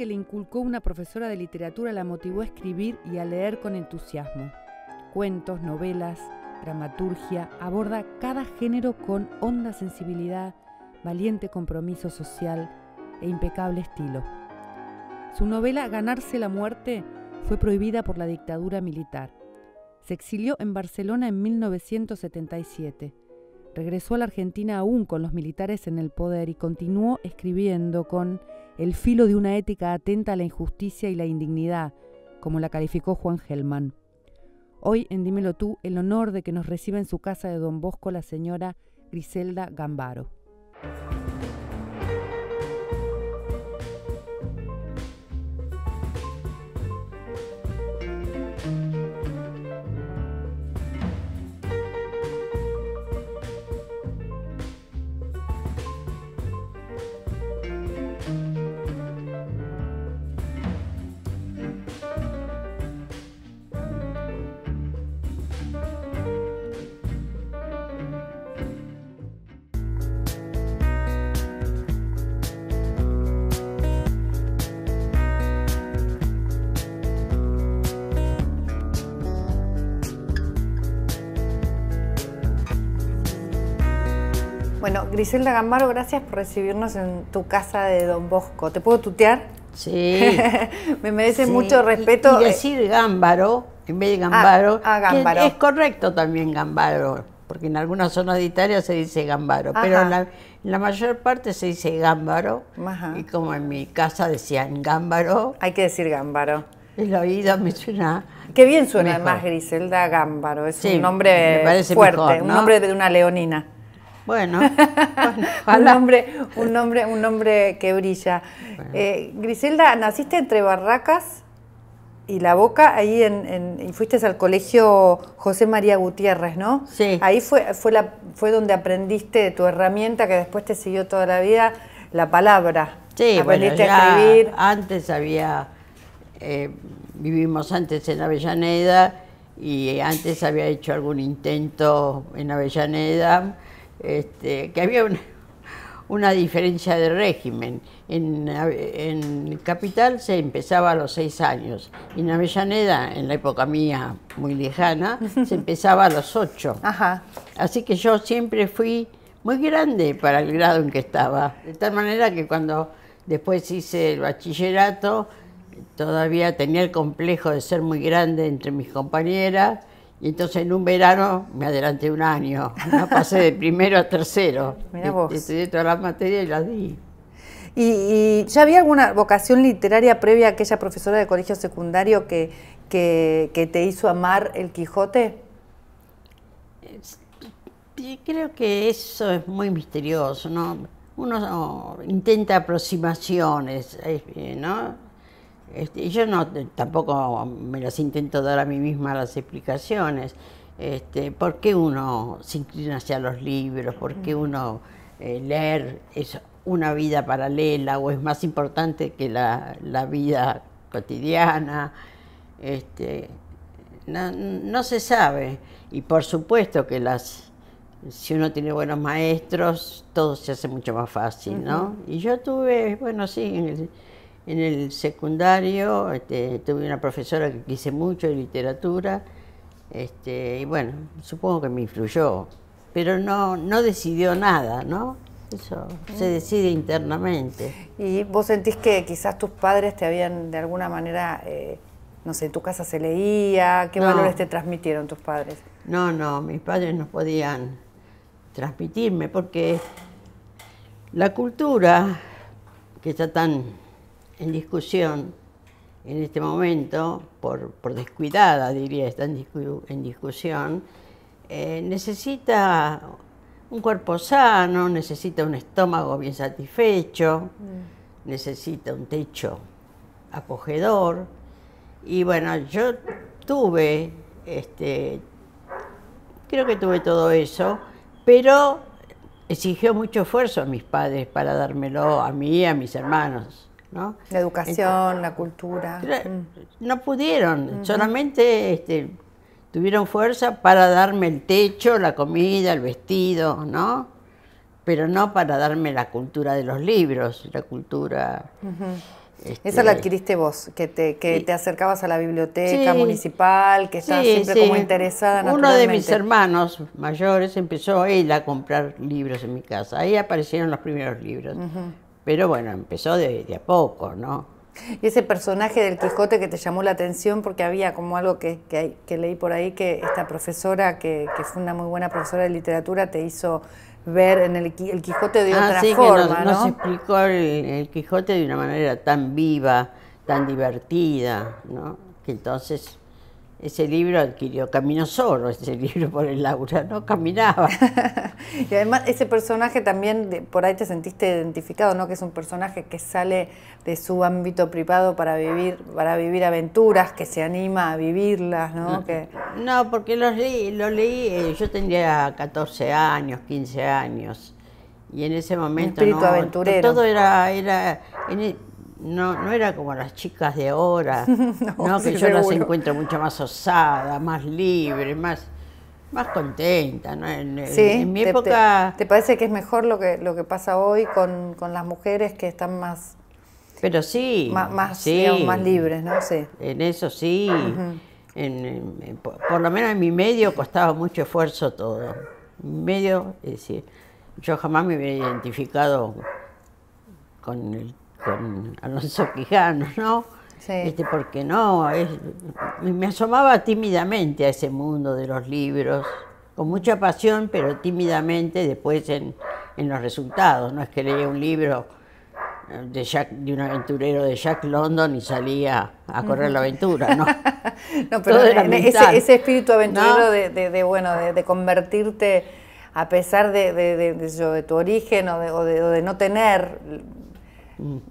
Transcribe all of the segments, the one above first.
que le inculcó una profesora de literatura la motivó a escribir y a leer con entusiasmo. Cuentos, novelas, dramaturgia, aborda cada género con honda sensibilidad, valiente compromiso social e impecable estilo. Su novela Ganarse la muerte fue prohibida por la dictadura militar. Se exilió en Barcelona en 1977 Regresó a la Argentina aún con los militares en el poder y continuó escribiendo con el filo de una ética atenta a la injusticia y la indignidad, como la calificó Juan Gelman. Hoy, en Dímelo tú, el honor de que nos reciba en su casa de Don Bosco la señora Griselda Gambaro. Griselda Gambaro, gracias por recibirnos en tu casa de Don Bosco. ¿Te puedo tutear? Sí. Me merece mucho respeto. Eh. decir Gámbaro, en vez de ah, Gambaro, ah, es correcto también Gambaro, porque en algunas zonas de Italia se dice Gambaro, pero en la, mayor parte se dice Gámbaro, y como en mi casa decían Gámbaro. Hay que decir Gámbaro. la oído me suena. Qué bien suena además Griselda Gámbaro, es un nombre fuerte, un nombre de una leonina. Bueno, un, nombre, un, nombre, un que brilla. Eh, Griselda, naciste entre Barracas y La Boca, ahí y fuiste al colegio José María Gutiérrez, ¿no? Sí. Ahí fue, fue, la, fue donde aprendiste tu herramienta que después te siguió toda la vida, la palabra. Sí, aprendiste a escribir. Antes había, eh, vivimos antes en Avellaneda y antes había hecho algún intento en Avellaneda este, que había una, diferencia de régimen. En, Capital se empezaba a los seis años, y en Avellaneda, en la época mía muy lejana, se empezaba a los ocho. Así que yo siempre fui muy grande para el grado en que estaba, de tal manera que cuando después hice el bachillerato, todavía tenía el complejo de ser muy grande entre mis compañeras y entonces en un verano me adelanté un año, pasé de primero a tercero. Mirá vos. Este, estudié todas las materias y las di. ¿Y, ya había alguna vocación literaria previa a aquella profesora de colegio secundario que, que, te hizo amar el Quijote? creo que eso es muy misterioso, ¿no? Uno intenta aproximaciones, eh, ¿no? Este, yo no, tampoco me las intento dar a mí misma las explicaciones. Este, ¿Por qué uno se inclina hacia los libros? ¿Por qué uno eh, leer es una vida paralela o es más importante que la, vida cotidiana? Este, no, se sabe. Y por supuesto que las, si uno tiene buenos maestros, todo se hace mucho más fácil, ¿no? Y yo tuve, bueno, sí, en el secundario este, tuve una profesora que quise mucho de literatura, este, y bueno, supongo que me influyó, pero no, no decidió nada, ¿no? Eso se mm. decide internamente. ¿Y vos sentís que quizás tus padres te habían de alguna manera, eh, no sé, en tu casa se leía? ¿Qué valores te transmitieron tus padres? No, no, mis padres no podían transmitirme porque la cultura que está tan en discusión en este momento, por, descuidada diría, está en, discusión, eh, necesita un cuerpo sano, necesita un estómago bien satisfecho, mm. necesita un techo acogedor. Y bueno, yo tuve, este, creo que tuve todo eso, pero exigió mucho esfuerzo a mis padres para dármelo a mí y a mis hermanos. La educación, la cultura. Mm. No pudieron, solamente este, tuvieron fuerza para darme el techo, la comida, el vestido, ¿no? Pero no para darme la cultura de los libros, la cultura... Esa este, la adquiriste vos, que te, que te acercabas a la biblioteca municipal, que estabas siempre como interesada. Uno de mis hermanos mayores empezó él a comprar libros en mi casa. Ahí aparecieron los primeros libros. Pero bueno, empezó de, a poco, ¿no? Y ese personaje del Quijote que te llamó la atención porque había como algo que, que, leí por ahí que esta profesora, que, que, fue una muy buena profesora de literatura, te hizo ver en el, Quijote de ah, otra forma, ¿no? Nos explicó el, Quijote de una manera tan viva, tan divertida, ¿no? Que entonces ese libro adquirió camino solo, ese libro por el Laura, no caminaba. y además ese personaje también, por ahí te sentiste identificado, ¿no? Que es un personaje que sale de su ámbito privado para vivir, para vivir aventuras, que se anima a vivirlas, ¿no? No, mm. que... no porque los leí, lo leí, eh, yo tenía 14 años, 15 años. Y en ese momento... no, aventurero. Todo era, era e, no, no era como las chicas de ahora, no, que yo las encuentro mucho más osada, más libre, más, más contenta. ¿no? En, sí, mi época... Te, parece que es mejor lo que, lo que pasa hoy con, las mujeres que están más... Pero sí. Más, más, libres, ¿no? Sí. En eso sí. en, por, lo menos en mi medio costaba mucho esfuerzo todo. medio, es decir, yo jamás me hubiera identificado con el con Alonso Quijano, ¿no? Sí. Este, porque no, me asomaba tímidamente a ese mundo de los libros, con mucha pasión, pero tímidamente después en, los resultados. No es que leía un libro eh, de, de un aventurero de Jack London y salía a correr la aventura, ¿no? no, pero ese, espíritu aventurero de, bueno, de, convertirte a pesar de, de, tu origen o, o de, no tener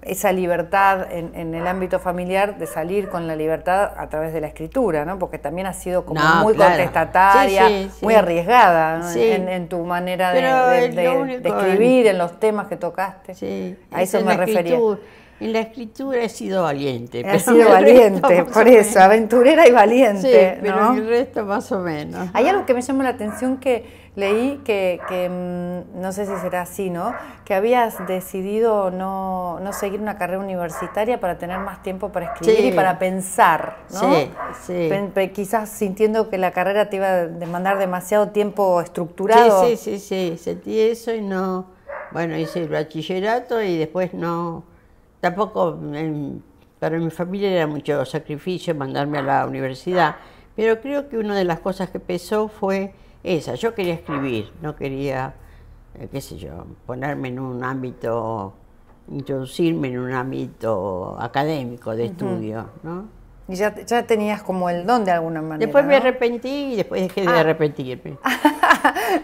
esa libertad en, el ámbito familiar de salir con la libertad a través de la escritura, ¿no? Porque también ha sido como muy contestataria, muy arriesgada en, tu manera de, escribir, en los temas que tocaste. a eso me refería. En la escritura he sido valiente. He sido valiente, por eso, aventurera y valiente. Sí, pero el resto más o menos. Hay algo que me llamó la atención que leí, que, mm, no sé si será así, ¿no? Que habías decidido no, seguir una carrera universitaria para tener más tiempo para escribir y para pensar, ¿no? Sí, sí. quizás sintiendo que la carrera te iba a demandar demasiado tiempo estructurado. Sí, sí, sí, sí. sentí eso y no... Bueno, hice el bachillerato y después no Tampoco para mi familia era mucho sacrificio mandarme a la universidad, pero creo que una de las cosas que pesó fue esa. Yo quería escribir, no quería, eh, qué sé yo, ponerme en un ámbito, introducirme en un ámbito académico de estudio, ¿no? Y ya, ya, tenías como el don de alguna manera. Después me arrepentí y después dejé de ah. arrepentirme.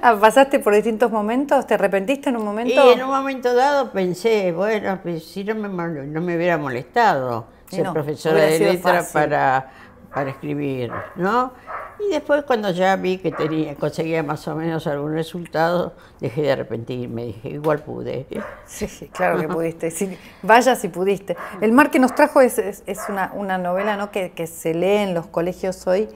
¿Pasaste por distintos momentos? ¿Te arrepentiste en un momento? Y en un momento dado pensé, bueno, pues, si no me, no hubiera molestado ser profesora de letra para, para escribir, ¿no? Y después cuando ya vi que tenía, conseguía más o menos algún resultado, dejé de arrepentirme, dije, igual pude. Sí, claro que pudiste, vaya si pudiste. El mar que nos trajo es, es, es una, novela ¿no? que, que se lee en los colegios hoy,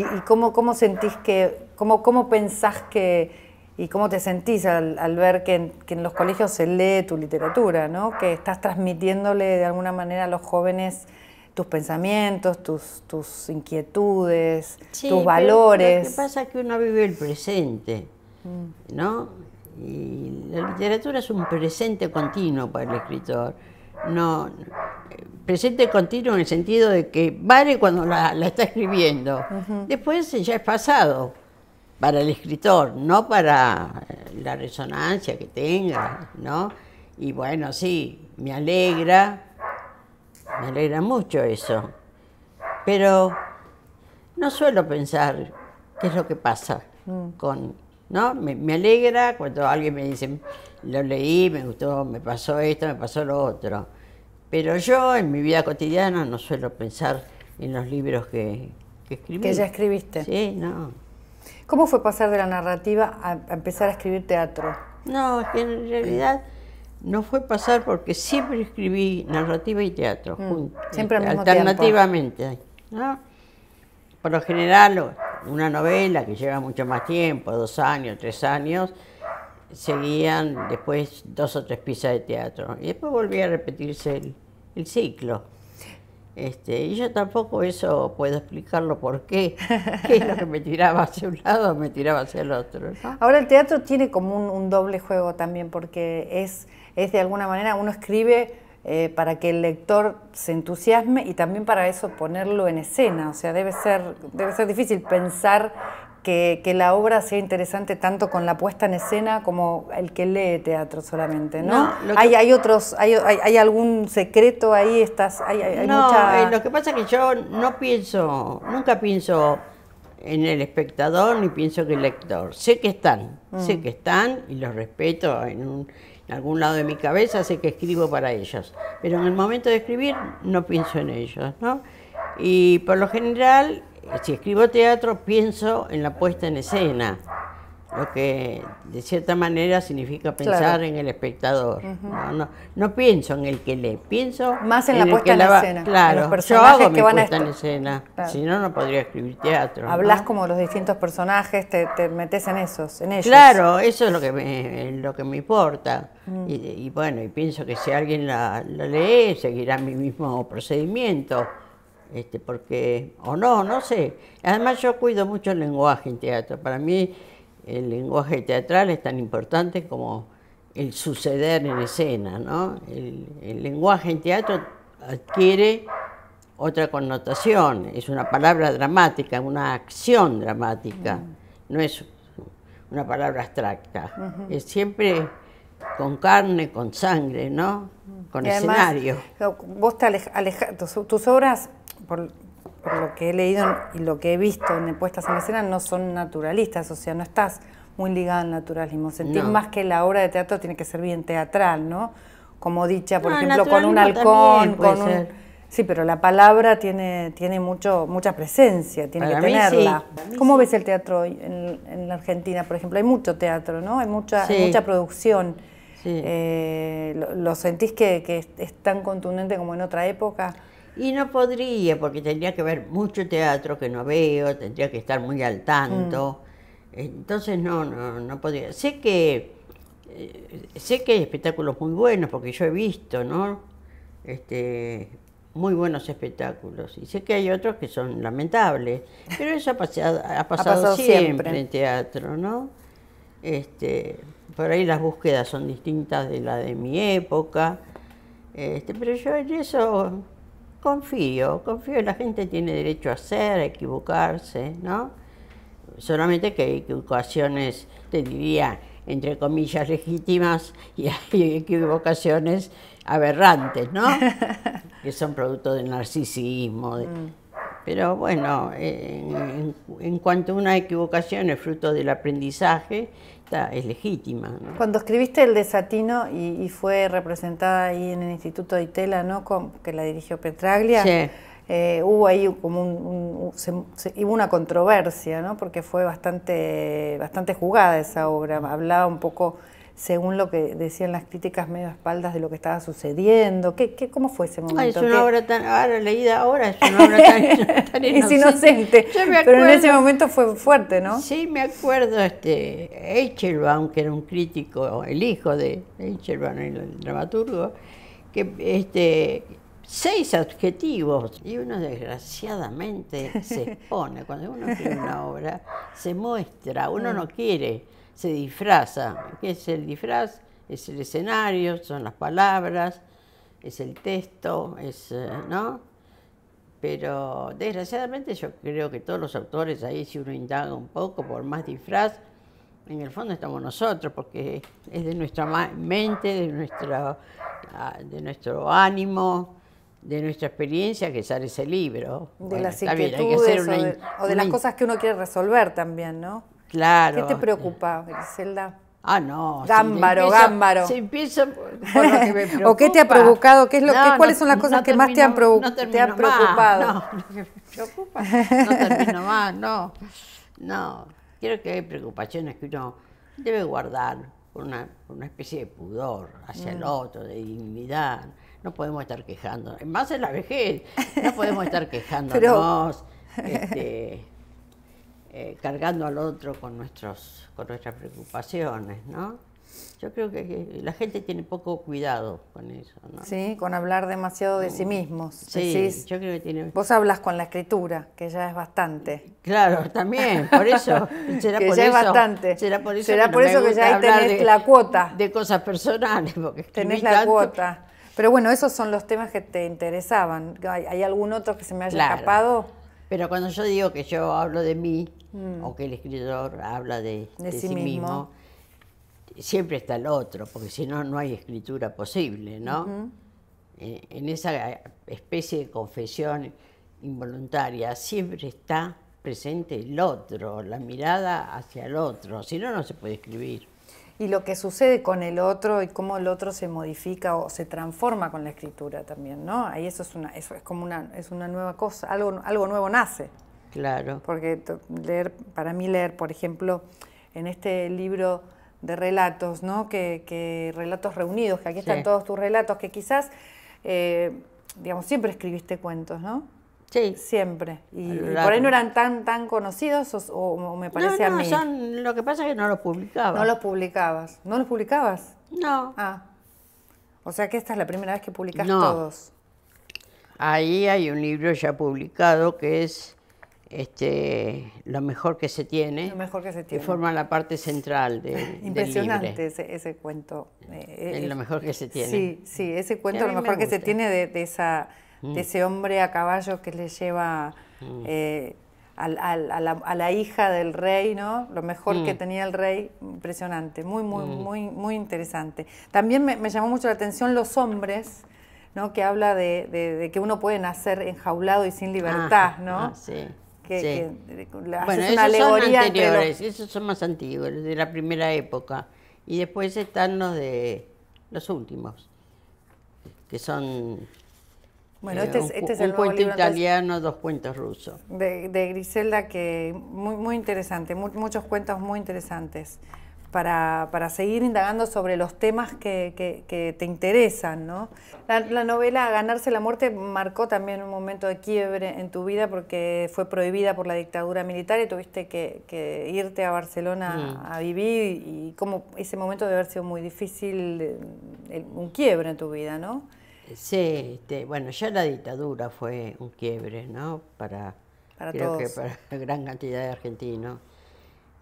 ¿Y, cómo, sentís que, cómo, pensás que, y cómo te sentís al, ver que en, los colegios se lee tu literatura, ¿no? que estás transmitiéndole de alguna manera a los jóvenes tus pensamientos, tus, inquietudes, tus valores? Pero lo que pasa es que uno vive el presente, mm. ¿no? Y la literatura es un presente continuo para el escritor no presente continuo en el sentido de que vale cuando la, la está escribiendo. Después ya es pasado para el escritor, no para eh, la resonancia que tenga, ¿no? Y bueno, sí, me alegra, me alegra mucho eso. Pero no suelo pensar qué es lo que pasa mm. con, ¿no? Me, me alegra cuando alguien me dice, lo leí, me gustó, me pasó esto, me pasó lo otro. Pero yo en mi vida cotidiana no suelo pensar en los libros que, que escribí. Que ya escribiste. Sí, no. ¿Cómo fue pasar de la narrativa a empezar a escribir teatro? No, es que en realidad no fue pasar porque siempre escribí narrativa y teatro mm, juntos, siempre alternativamente, ¿no? Por lo general, una novela que lleva mucho más tiempo, dos años, tres años, seguían después dos o tres piezas de teatro. Y después volvía a repetirse el, ciclo. Este, y yo tampoco eso puedo explicarlo por qué. ¿Qué lo que me tiraba hacia un lado me tiraba hacia el otro? Ahora el teatro tiene como un, doble juego también, porque es, es de alguna manera, uno escribe eh, para que el lector se entusiasme y también para eso ponerlo en escena. O sea, debe ser, debe ser difícil pensar que, la obra sea interesante tanto con la puesta en escena como el que lee teatro solamente, ¿no? hay, hay otros, hay, hay, algún secreto ahí, estas, hay, no, eh, lo que pasa es que yo no pienso, nunca pienso en el espectador ni pienso que el lector. Sé que están, mm. sé que están y los respeto en, un, en algún lado de mi cabeza, sé que escribo para ellos, pero en el momento de escribir no pienso en ellos, ¿no? Y por lo general eh, si escribo teatro pienso en la puesta en escena, lo que de cierta manera significa pensar en el espectador. no, pienso en el que lee, pienso más en, la puesta en escena. Claro, en yo hago que van puesta en escena, si no, no podría escribir teatro. Hablas como los distintos personajes, te, metes en esos, en ellos. Claro, eso es lo que me, lo que me importa. Mm. y, bueno, y pienso que si alguien la, la lee, seguirá mi mismo procedimiento este, porque, o no, no sé. Además yo cuido mucho el lenguaje en teatro. Para mí el lenguaje teatral es tan importante como el suceder en escena, ¿no? El, lenguaje en teatro adquiere otra connotación, es una palabra dramática, una acción dramática, mm. no es una palabra abstracta, es siempre con carne, con sangre, ¿no? Mm. Con escenario. vos te tus obras por, lo que he leído y lo que he visto en puestas en escena, no son naturalistas, o sea, no estás muy ligada al naturalismo. Sentís más que la obra de teatro tiene que ser bien teatral, ¿no? Como dicha, por ejemplo, con un halcón, con Sí, pero la palabra tiene, tiene mucho, mucha presencia, tiene que tenerla. ¿Cómo ves el teatro en, la Argentina, por ejemplo? Hay mucho teatro, ¿no? Hay mucha, mucha producción. Eh, lo, sentís que es tan contundente como en otra época? Y no podría, porque tendría que ver mucho teatro que no veo, tendría que estar muy al tanto. Mm. Entonces no, no, no podría. Sé que, eh, sé que hay espectáculos muy buenos, porque yo he visto, ¿no? Este, muy buenos espectáculos. Y sé que hay otros que son lamentables, pero eso ha, pasado, ha pasado, siempre, en teatro, ¿no? Este, por ahí las búsquedas son distintas de la de mi época. Este, pero yo en eso Confío, confío, la gente tiene derecho a ser, a equivocarse, ¿no? Solamente que hay equivocaciones, te diría, entre comillas, legítimas y hay equivocaciones aberrantes, ¿no? que son producto del narcisismo, de, mm. Pero bueno, en, cuanto a una equivocación es fruto del aprendizaje, está, es legítima. Cuando escribiste El desatino y, y, fue representada ahí en el Instituto de Itela, ¿no? que la dirigió Petraglia, eh, hubo ahí como una controversia, ¿no? porque fue bastante, bastante jugada esa obra, hablaba un poco según lo que decían las críticas medio espaldas de lo que estaba sucediendo? ¿Qué, qué, cómo fue ese momento? Ah, es una obra tan, ahora leída ahora, es una obra tan, inocente. pero en ese momento fue fuerte, ¿no? Sí, me acuerdo, este, Eichelbaum, que era un crítico, el hijo de Eichelbaum, el dramaturgo, que este, seis adjetivos y uno desgraciadamente se expone. Cuando uno tiene una obra, se muestra, uno no quiere se disfraza. ¿Qué es el disfraz? Es el escenario, son las palabras, es el texto, es, eh, ¿no? Pero desgraciadamente yo creo que todos los autores ahí, si uno indaga un poco, por más disfraz, en el fondo estamos nosotros, porque es de nuestra mente, de, nuestra, ah, de nuestro ánimo, de nuestra experiencia que sale ese libro. De las inquietudes o de las cosas que uno quiere resolver también, ¿no? Claro. ¿Qué te preocupa, Griselda? Ah, no. Gámbaro, gámbaro. Si empiezo por lo que me ¿O qué te ha provocado? ¿Qué es lo ¿Cuáles son las cosas que más te han, te han preocupado? no, me preocupa. No termino más, no. No. Quiero que hay preocupaciones que uno debe guardar con una, una, especie de pudor hacia el mm. otro, de dignidad. No podemos estar quejándonos. Más en la vejez, no podemos estar quejándonos. Este, eh, cargando al otro con, nuestros, con nuestras preocupaciones, ¿no? Yo creo que la gente tiene poco cuidado con eso, ¿no? Sí, con hablar demasiado de sí mm. mismos. Sí, yo creo que tiene... Vos hablas con la escritura, que ya es bastante. Claro, también, por eso. que ya es bastante. Será por eso que, ya tenés la cuota. De cosas personales, porque Tenés la cuota. Pero bueno, esos son los temas que te interesaban. ¿Hay, algún otro que se me haya escapado? Pero cuando yo digo que yo hablo de mí, o mm. que el escritor habla de, sí, mismo. siempre está el otro, porque si no, no hay escritura posible, ¿no? en, eh, en esa especie de confesión involuntaria siempre está presente el otro, la mirada hacia el otro, si no, no se puede escribir. Y lo que sucede con el otro y cómo el otro se modifica o se transforma con la escritura también, ¿no? Ahí eso es una, eso es como una, es una nueva cosa, algo, algo nuevo nace. Claro. Porque leer, para mí leer, por ejemplo, en este libro de relatos, ¿no? Que, relatos reunidos, que aquí están todos tus relatos, que quizás, eh, digamos, siempre escribiste cuentos, ¿no? Sí. Siempre. Y, por ahí no eran tan tan conocidos o, me parece no, no, Son, lo que pasa es que no los publicabas. No los publicabas. ¿No los publicabas? No. Ah. O sea que esta es la primera vez que publicas todos. Ahí hay un libro ya publicado que es este, lo mejor que se tiene. que se forma la parte central de Impresionante Ese, ese, cuento. Eh, es lo mejor que se tiene. Sí, sí, ese cuento, lo mejor que se tiene de, esa, de mm. ese hombre a caballo que le lleva mm. eh, a, la, hija del rey, ¿no? Lo mejor que mm. tenía el rey, impresionante, muy, muy, muy, muy interesante. También me, llamó mucho la atención los hombres. ¿no? que habla de, que uno puede nacer enjaulado y sin libertad, ¿no? Ah, sí que, bueno, esos son anteriores, esos son más antiguos, de la primera época. Y después están los de los últimos, que son bueno, eh, este, es, un, este el cuento italiano, dos cuentos rusos. De, Griselda, que muy, muy interesante, muchos cuentos muy interesantes para, seguir indagando sobre los temas que, te interesan. ¿no? La, novela Ganarse la muerte marcó también un momento de quiebre en tu vida porque fue prohibida por la dictadura militar y tuviste que, irte a Barcelona a vivir y como ese momento debe haber sido muy difícil, eh, un quiebre en tu vida, ¿no? Sí, este, bueno, ya la dictadura fue un quiebre, ¿no? Para, para gran cantidad de argentinos.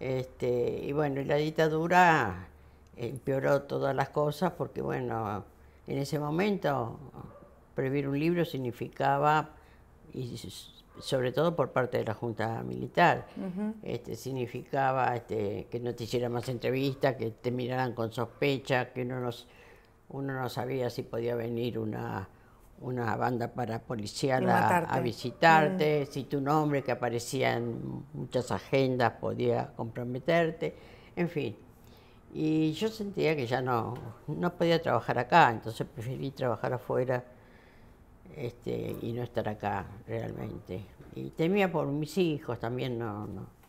Este, y bueno, la dictadura empeoró todas las cosas porque, bueno, en ese momento prever un libro significaba, y sobre todo por parte de la Junta Militar, este, significaba este, que no te hicieran más entrevistas, que te miraran con sospecha, que uno, nos, uno no sabía si podía venir una una banda para policial a, visitarte, mm. si tu nombre que aparecía en muchas agendas podía comprometerte, en fin. Y yo sentía que ya no, no podía trabajar acá, entonces preferí trabajar afuera este, y no estar acá realmente. Y temía por mis hijos también, no, no.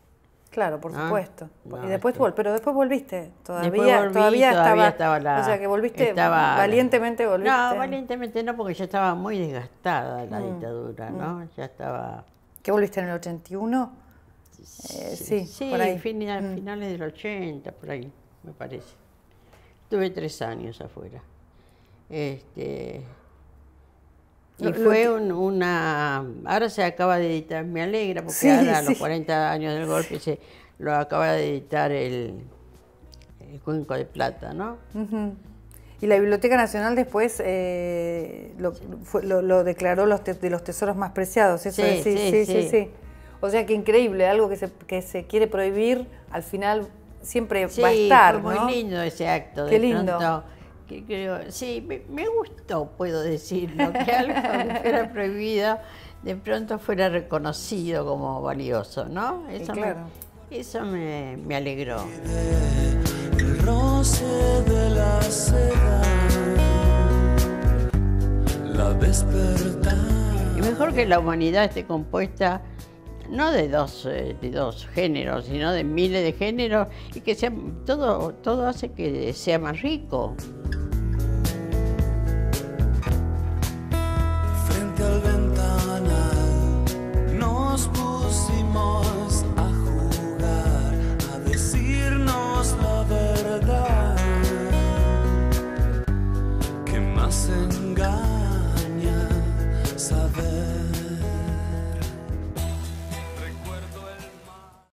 Claro, por ah, supuesto. y después pero después volviste. Todavía, estaba, O sea, que volviste, valientemente volviste. No, valientemente no, porque ya estaba muy desgastada la mm, dictadura, ¿no? Mm. Ya estaba... ¿Qué volviste en el 81? Eh, sí, sí, por ahí. Mm. finales del 80, por ahí, me parece. Tuve tres años afuera. Este, y fue una... Ahora se acaba de editar, me alegra, porque ahora, a los 40 años del golpe se lo acaba de editar el, Cuenco de Plata, ¿no? Y la Biblioteca Nacional después eh, lo, declaró de los tesoros más preciados, eso sí, sí, sí, sí, O sea que increíble, algo que se, que se quiere prohibir, al final siempre va a estar. muy lindo ese acto. Qué lindo. Pronto, que creo, sí, me, gustó, puedo decirlo, que algo que fuera prohibido de pronto fuera reconocido como valioso, ¿no? Eso, me, eso me, alegró. la y mejor que la humanidad esté compuesta no eh, de dos, géneros, sino de miles de géneros y que sea, todo, todo hace que sea más rico.